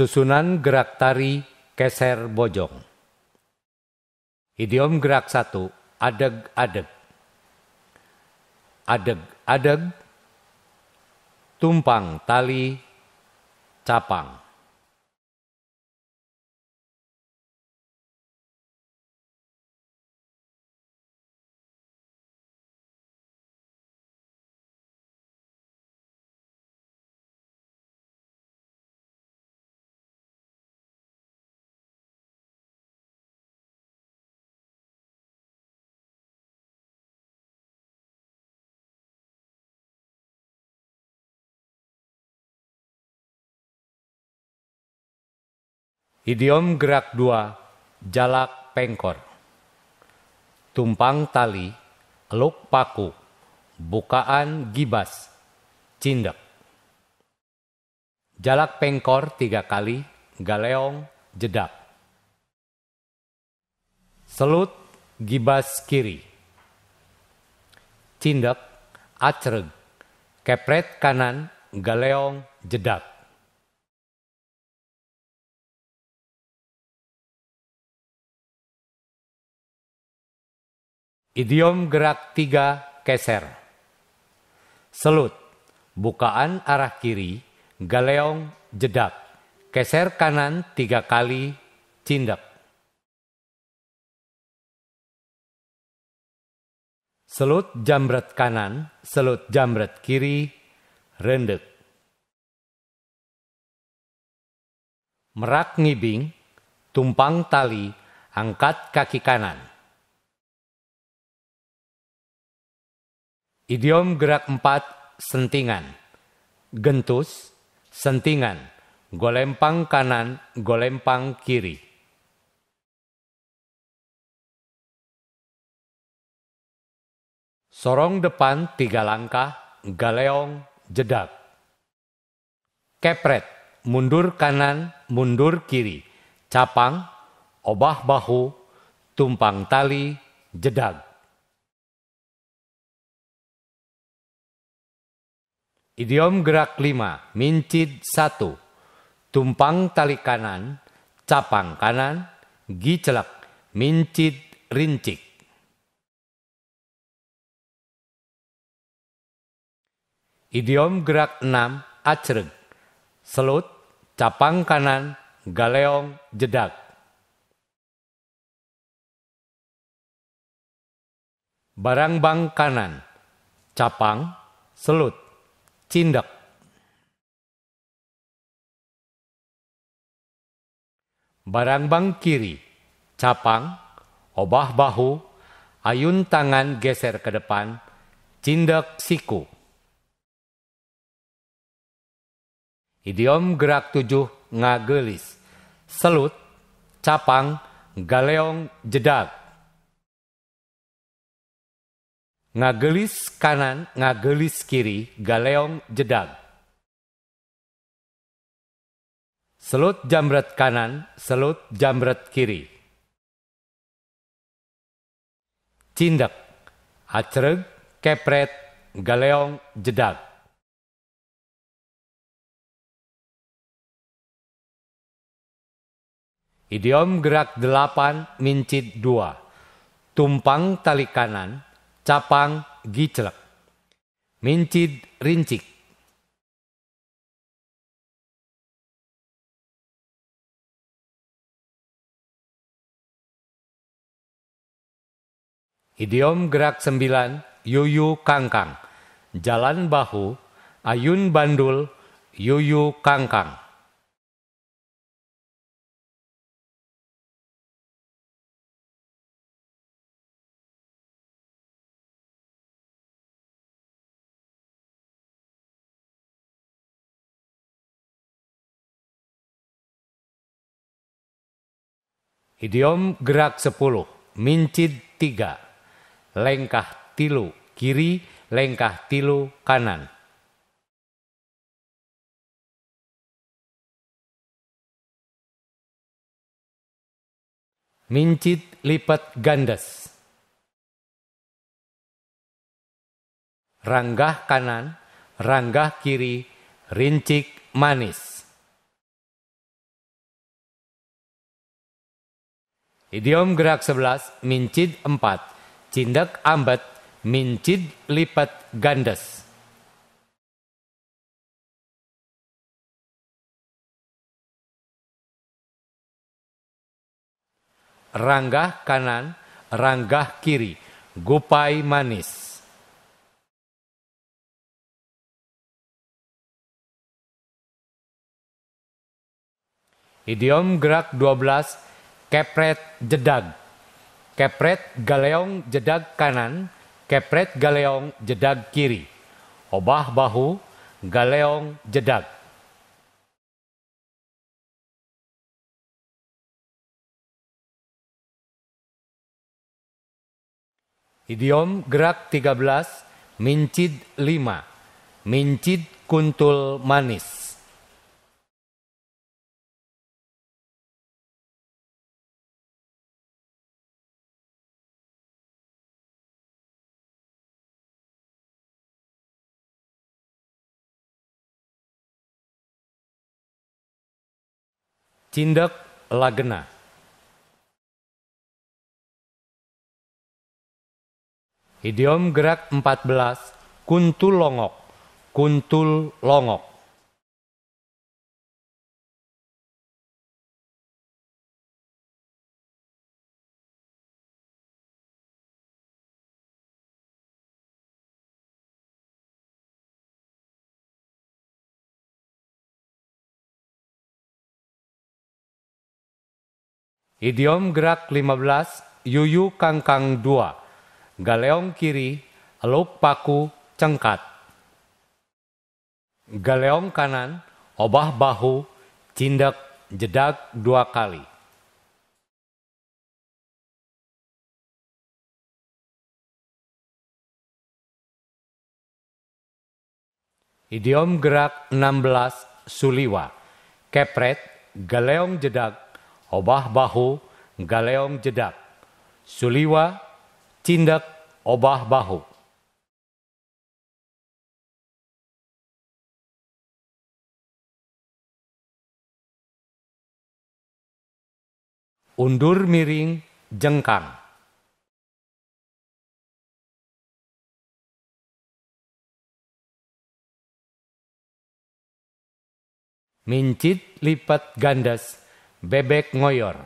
Susunan gerak tari keser bojong. Idiom gerak satu, adeg-adeg. Adeg-adeg, tumpang tali, capang. Idiom gerak dua, jalak pengkor. Tumpang tali, eluk paku, bukaan gibas, cindek. Jalak pengkor tiga kali, galeong, jedak. Selut, gibas kiri. Cindek, acreg, kepret kanan, galeong, jedak. Idiom gerak tiga keser. Selut, bukaan arah kiri, galeong, jedak. Keser kanan tiga kali, cindak. Selut jambret kanan, selut jambret kiri, rendek. Merak ngibing, tumpang tali, angkat kaki kanan. Idiom gerak empat, sentingan. Gentus, sentingan. Golempang kanan, golempang kiri. Sorong depan tiga langkah, galeong, jedak. Kepret, mundur kanan, mundur kiri. Capang, obah bahu, tumpang tali, jedag. Idiom gerak lima, mincit satu, tumpang tali kanan, capang kanan, gicelak, mincit rincik. Idiom gerak enam, acereg, selut, capang kanan, galeong, jedak. Barang bang kanan, capang, selut, cindak. Barang bang kiri, capang, obah bahu, ayun tangan geser ke depan, cindak siku. Idiom gerak tujuh ngagelis, selut, capang, galeong, jedak. Ngagelis kanan, ngagelis kiri, galeong jedag. Selut jambret kanan, selut jambret kiri. Cindak, acereg, kepret, galeong jedag. Idiom gerak delapan, mincit dua. Tumpang tali kanan, capang gicrek, mincid rincik. Idiom gerak sembilan, yuyu kangkang, jalan bahu, ayun bandul, yuyu kangkang. Idiom gerak sepuluh, mincit tiga, lengkah tilu kiri, lengkah tilu kanan. Mincit lipat gandes, Ranggah kanan, ranggah kiri, rincik manis. Idiom gerak 11, mincid 4, cindak ambat, mincid lipat gandes, Ranggah kanan, ranggah kiri, gupai manis. Idiom gerak 12, kepret jedag, kepret galeong jedag kanan, kepret galeong jedag kiri, obah bahu galeong jedag. Idiom gerak 13, mincid 5, mincid kuntul manis. Cindak lagena. Idiom gerak 14, kuntul longok, kuntul longok. Idiom gerak 15, yuyu kangkang 2, galeong kiri, eluk paku, cengkat. Galeong kanan, obah bahu, cindak, jedak dua kali. Idiom gerak 16, suliwa, kepret, galeong jedak, obah bahu, galeong jedak, suliwa, cindak, obah bahu. Undur miring, jengkang. Mincit lipat gandas, Bebek ngoyor.